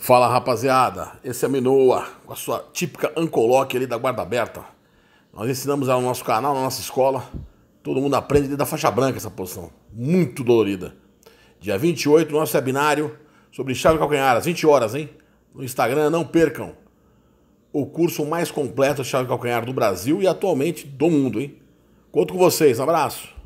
Fala rapaziada, esse é Minoa, com a sua típica Ancoloque ali da guarda aberta. Nós ensinamos ela no nosso canal, na nossa escola. Todo mundo aprende da faixa branca essa posição, muito dolorida. Dia 28, nosso webinário sobre chave calcanhar, às 20 horas, hein? No Instagram, não percam. O curso mais completo de chave calcanhar do Brasil e atualmente do mundo, hein? Conto com vocês, um abraço.